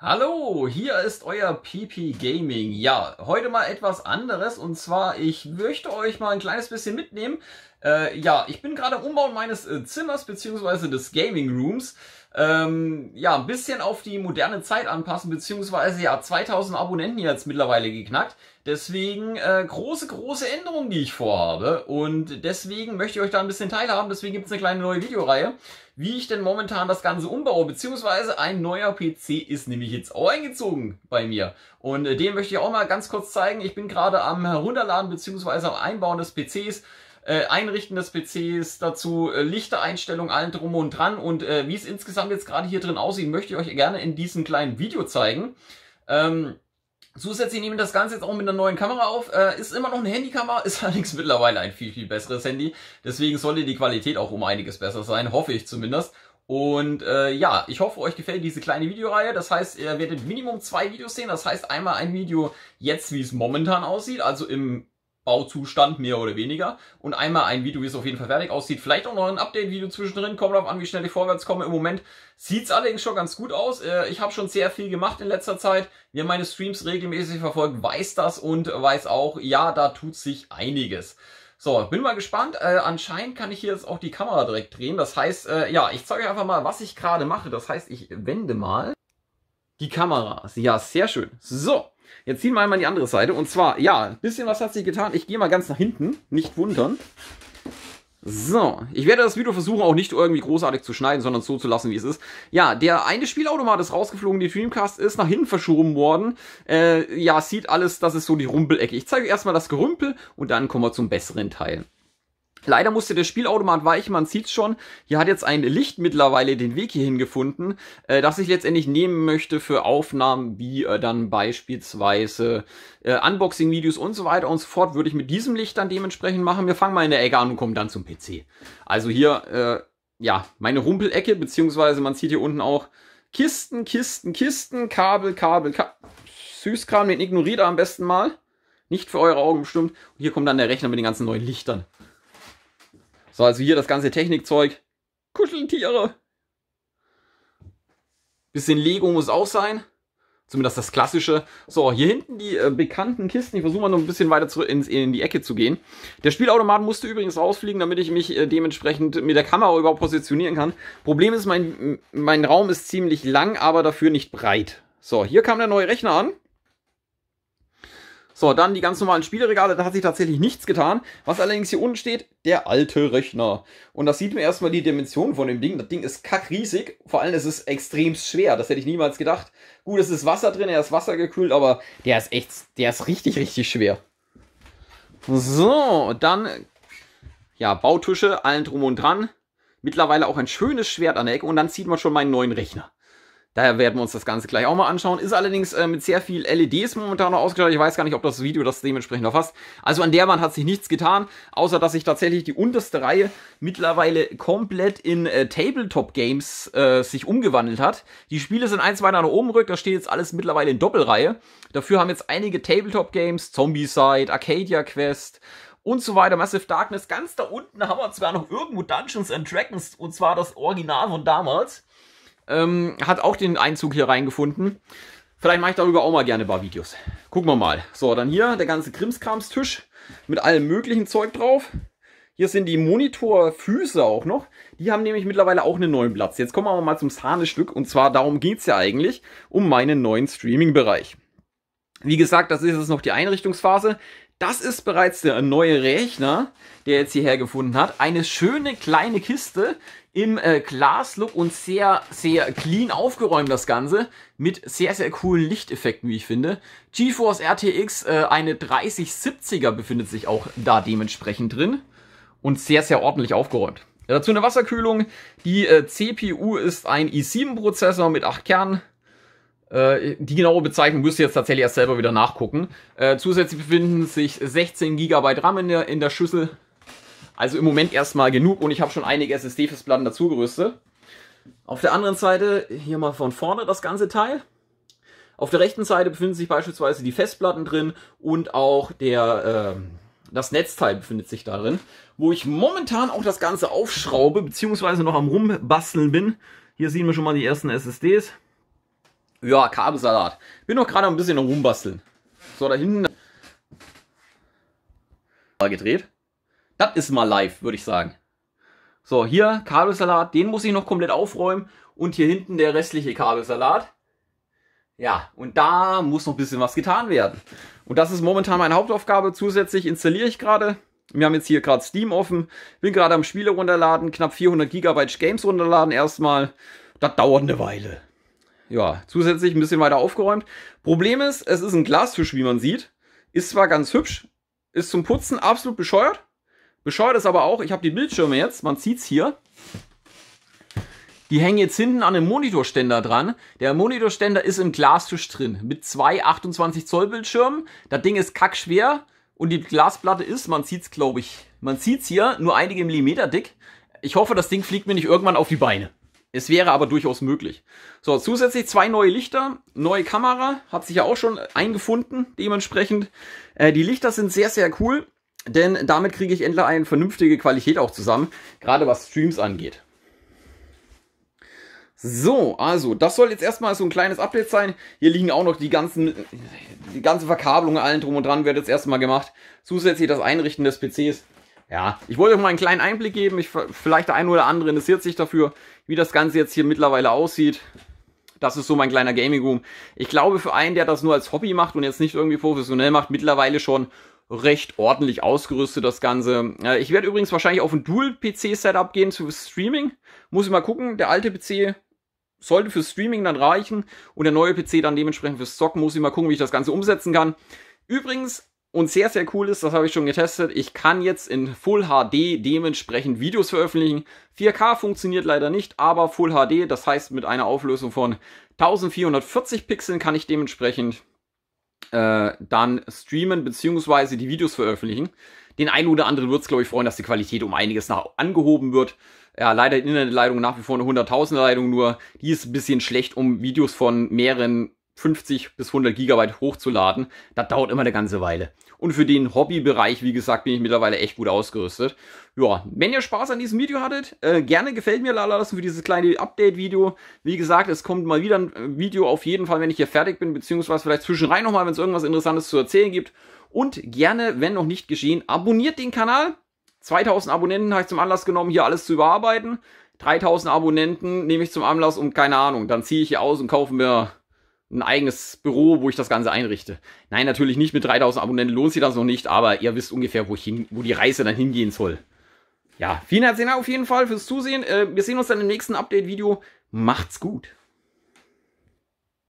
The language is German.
Hallo, hier ist euer PP Gaming. Ja, heute mal etwas anderes und zwar, ich möchte euch mal ein kleines bisschen mitnehmen. Äh, ja, ich bin gerade im Umbau meines äh, Zimmers beziehungsweise des Gaming Rooms. Ähm, ja, ein bisschen auf die moderne Zeit anpassen, beziehungsweise ja, 2000 Abonnenten jetzt mittlerweile geknackt. Deswegen äh, große, große Änderungen, die ich vorhabe. Und deswegen möchte ich euch da ein bisschen teilhaben. Deswegen gibt es eine kleine neue Videoreihe wie ich denn momentan das Ganze umbaue, beziehungsweise ein neuer PC ist nämlich jetzt auch eingezogen bei mir. Und äh, den möchte ich auch mal ganz kurz zeigen. Ich bin gerade am Herunterladen, beziehungsweise am Einbauen des PCs. Äh, Einrichten des PCs, dazu äh, Lichtereinstellung, allen drum und dran und äh, wie es insgesamt jetzt gerade hier drin aussieht, möchte ich euch gerne in diesem kleinen Video zeigen. Ähm, Zusätzlich nehmen wir das Ganze jetzt auch mit einer neuen Kamera auf. Äh, ist immer noch eine Handykamera, ist allerdings mittlerweile ein viel, viel besseres Handy. Deswegen sollte die Qualität auch um einiges besser sein, hoffe ich zumindest. Und äh, ja, ich hoffe, euch gefällt diese kleine Videoreihe. Das heißt, ihr werdet Minimum zwei Videos sehen. Das heißt einmal ein Video jetzt, wie es momentan aussieht, also im Bauzustand, mehr oder weniger. Und einmal ein Video, wie es auf jeden Fall fertig aussieht. Vielleicht auch noch ein Update-Video zwischendrin. Kommt darauf an, wie schnell ich vorwärts komme. Im Moment sieht's allerdings schon ganz gut aus. Äh, ich habe schon sehr viel gemacht in letzter Zeit. Wer meine Streams regelmäßig verfolgt, weiß das und weiß auch, ja, da tut sich einiges. So, bin mal gespannt. Äh, anscheinend kann ich hier jetzt auch die Kamera direkt drehen. Das heißt, äh, ja, ich zeige einfach mal, was ich gerade mache. Das heißt, ich wende mal die Kamera. Ja, sehr schön. So, Jetzt ziehen wir einmal die andere Seite. Und zwar, ja, ein bisschen was hat sich getan. Ich gehe mal ganz nach hinten. Nicht wundern. So, ich werde das Video versuchen, auch nicht irgendwie großartig zu schneiden, sondern so zu lassen, wie es ist. Ja, der eine Spielautomat ist rausgeflogen, die Dreamcast ist nach hinten verschoben worden. Äh, ja, sieht alles, das ist so die Rumpelecke. Ich zeige euch erstmal das Gerümpel und dann kommen wir zum besseren Teil. Leider musste der Spielautomat weichen, man sieht's schon. Hier hat jetzt ein Licht mittlerweile den Weg hierhin gefunden, äh, das ich letztendlich nehmen möchte für Aufnahmen wie äh, dann beispielsweise äh, Unboxing-Videos und so weiter und so fort. Würde ich mit diesem Licht dann dementsprechend machen. Wir fangen mal in der Ecke an und kommen dann zum PC. Also hier, äh, ja, meine Rumpelecke, beziehungsweise man sieht hier unten auch Kisten, Kisten, Kisten, Kabel, Kabel, Kabel. Süßkram, den ignoriert er am besten mal. Nicht für eure Augen bestimmt. Und hier kommt dann der Rechner mit den ganzen neuen Lichtern. So, also hier das ganze Technikzeug. Kuscheltiere. Bisschen Lego muss auch sein. Zumindest das klassische. So, hier hinten die äh, bekannten Kisten. Ich versuche mal noch ein bisschen weiter zurück ins, in die Ecke zu gehen. Der Spielautomat musste übrigens rausfliegen, damit ich mich äh, dementsprechend mit der Kamera überhaupt positionieren kann. Problem ist, mein, mein Raum ist ziemlich lang, aber dafür nicht breit. So, hier kam der neue Rechner an. So, dann die ganz normalen Spieleregale, da hat sich tatsächlich nichts getan. Was allerdings hier unten steht, der alte Rechner. Und das sieht man erstmal die Dimension von dem Ding. Das Ding ist kackriesig, vor allem ist es extrem schwer, das hätte ich niemals gedacht. Gut, es ist Wasser drin, er ist wassergekühlt, aber der ist echt, der ist richtig, richtig schwer. So, dann, ja, Bautische, allen drum und dran. Mittlerweile auch ein schönes Schwert an der Ecke und dann sieht man schon meinen neuen Rechner. Daher werden wir uns das Ganze gleich auch mal anschauen. Ist allerdings äh, mit sehr viel LEDs momentan noch ausgestattet. Ich weiß gar nicht, ob das Video das dementsprechend erfasst. Also an der Wand hat sich nichts getan, außer dass sich tatsächlich die unterste Reihe mittlerweile komplett in äh, Tabletop-Games äh, sich umgewandelt hat. Die Spiele sind eins weiter nach oben rück, da steht jetzt alles mittlerweile in Doppelreihe. Dafür haben jetzt einige Tabletop-Games, Zombie-Side, Arcadia Quest und so weiter, Massive Darkness. Ganz da unten haben wir zwar noch irgendwo Dungeons and Dragons, und zwar das Original von damals ähm, hat auch den Einzug hier reingefunden. Vielleicht mache ich darüber auch mal gerne ein paar Videos. Gucken wir mal. So, dann hier der ganze Krimskramstisch mit allem möglichen Zeug drauf. Hier sind die Monitorfüße auch noch. Die haben nämlich mittlerweile auch einen neuen Platz. Jetzt kommen wir aber mal zum Sahnestück. Und zwar darum geht es ja eigentlich, um meinen neuen Streaming-Bereich. Wie gesagt, das ist jetzt noch die Einrichtungsphase. Das ist bereits der neue Rechner, der jetzt hierher gefunden hat. Eine schöne kleine Kiste im äh, Glaslook und sehr, sehr clean aufgeräumt das Ganze. Mit sehr, sehr coolen Lichteffekten, wie ich finde. GeForce RTX, äh, eine 3070er befindet sich auch da dementsprechend drin. Und sehr, sehr ordentlich aufgeräumt. Dazu eine Wasserkühlung. Die äh, CPU ist ein i7-Prozessor mit 8 Kernen. Äh, die genaue Bezeichnung müsst ihr jetzt tatsächlich erst selber wieder nachgucken. Äh, zusätzlich befinden sich 16 GB RAM in der, in der Schüssel. Also im Moment erstmal genug und ich habe schon einige SSD-Festplatten dazugerüstet. Auf der anderen Seite hier mal von vorne das ganze Teil. Auf der rechten Seite befinden sich beispielsweise die Festplatten drin und auch der, äh, das Netzteil befindet sich da drin, wo ich momentan auch das Ganze aufschraube, beziehungsweise noch am Rumbasteln bin. Hier sehen wir schon mal die ersten SSDs. Ja, Kabelsalat. Bin noch gerade ein bisschen rumbasteln. So, da hinten. Gedreht. Das ist mal live, würde ich sagen. So, hier Kabelsalat. Den muss ich noch komplett aufräumen. Und hier hinten der restliche Kabelsalat. Ja, und da muss noch ein bisschen was getan werden. Und das ist momentan meine Hauptaufgabe. Zusätzlich installiere ich gerade. Wir haben jetzt hier gerade Steam offen. Bin gerade am Spiele runterladen. Knapp 400 GB Games runterladen erstmal. Das dauert eine Weile ja, zusätzlich ein bisschen weiter aufgeräumt. Problem ist, es ist ein Glastisch, wie man sieht. Ist zwar ganz hübsch, ist zum Putzen absolut bescheuert. Bescheuert ist aber auch, ich habe die Bildschirme jetzt, man es hier. Die hängen jetzt hinten an dem Monitorständer dran. Der Monitorständer ist im Glastisch drin mit zwei 28 Zoll Bildschirmen. Das Ding ist kackschwer und die Glasplatte ist, man es glaube ich, man es hier, nur einige Millimeter dick. Ich hoffe, das Ding fliegt mir nicht irgendwann auf die Beine. Es wäre aber durchaus möglich. So, zusätzlich zwei neue Lichter, neue Kamera, hat sich ja auch schon eingefunden, dementsprechend. Äh, die Lichter sind sehr, sehr cool, denn damit kriege ich endlich eine vernünftige Qualität auch zusammen, gerade was Streams angeht. So, also, das soll jetzt erstmal so ein kleines Update sein. Hier liegen auch noch die ganzen, die ganze Verkabelung, allen drum und dran wird jetzt erstmal gemacht. Zusätzlich das Einrichten des PCs ja, ich wollte euch mal einen kleinen Einblick geben. Ich, vielleicht der eine oder andere interessiert sich dafür, wie das Ganze jetzt hier mittlerweile aussieht. Das ist so mein kleiner Gaming Room. Ich glaube, für einen, der das nur als Hobby macht und jetzt nicht irgendwie professionell macht, mittlerweile schon recht ordentlich ausgerüstet, das Ganze. Ich werde übrigens wahrscheinlich auf ein Dual-PC-Setup gehen für Streaming. Muss ich mal gucken. Der alte PC sollte für Streaming dann reichen und der neue PC dann dementsprechend fürs Zocken. Muss ich mal gucken, wie ich das Ganze umsetzen kann. Übrigens, und sehr, sehr cool ist, das habe ich schon getestet, ich kann jetzt in Full HD dementsprechend Videos veröffentlichen. 4K funktioniert leider nicht, aber Full HD, das heißt mit einer Auflösung von 1440 Pixeln kann ich dementsprechend äh, dann streamen bzw. die Videos veröffentlichen. Den einen oder anderen wird es, glaube ich, freuen, dass die Qualität um einiges nach angehoben wird. Ja, leider Internetleitung nach wie vor eine 100.000er Leitung nur. Die ist ein bisschen schlecht, um Videos von mehreren 50 bis 100 Gigabyte hochzuladen, das dauert immer eine ganze Weile. Und für den Hobbybereich, wie gesagt, bin ich mittlerweile echt gut ausgerüstet. Ja, wenn ihr Spaß an diesem Video hattet, äh, gerne gefällt mir lala lassen für dieses kleine Update-Video. Wie gesagt, es kommt mal wieder ein äh, Video auf jeden Fall, wenn ich hier fertig bin, beziehungsweise vielleicht zwischendrin nochmal, wenn es irgendwas Interessantes zu erzählen gibt. Und gerne, wenn noch nicht geschehen, abonniert den Kanal. 2000 Abonnenten habe ich zum Anlass genommen, hier alles zu überarbeiten. 3000 Abonnenten nehme ich zum Anlass und keine Ahnung, dann ziehe ich hier aus und kaufe mir ein eigenes Büro, wo ich das Ganze einrichte. Nein, natürlich nicht mit 3000 Abonnenten lohnt sich das noch nicht, aber ihr wisst ungefähr, wo, ich hin, wo die Reise dann hingehen soll. Ja, vielen herzlichen Dank auf jeden Fall fürs Zusehen. Äh, wir sehen uns dann im nächsten Update-Video. Macht's gut.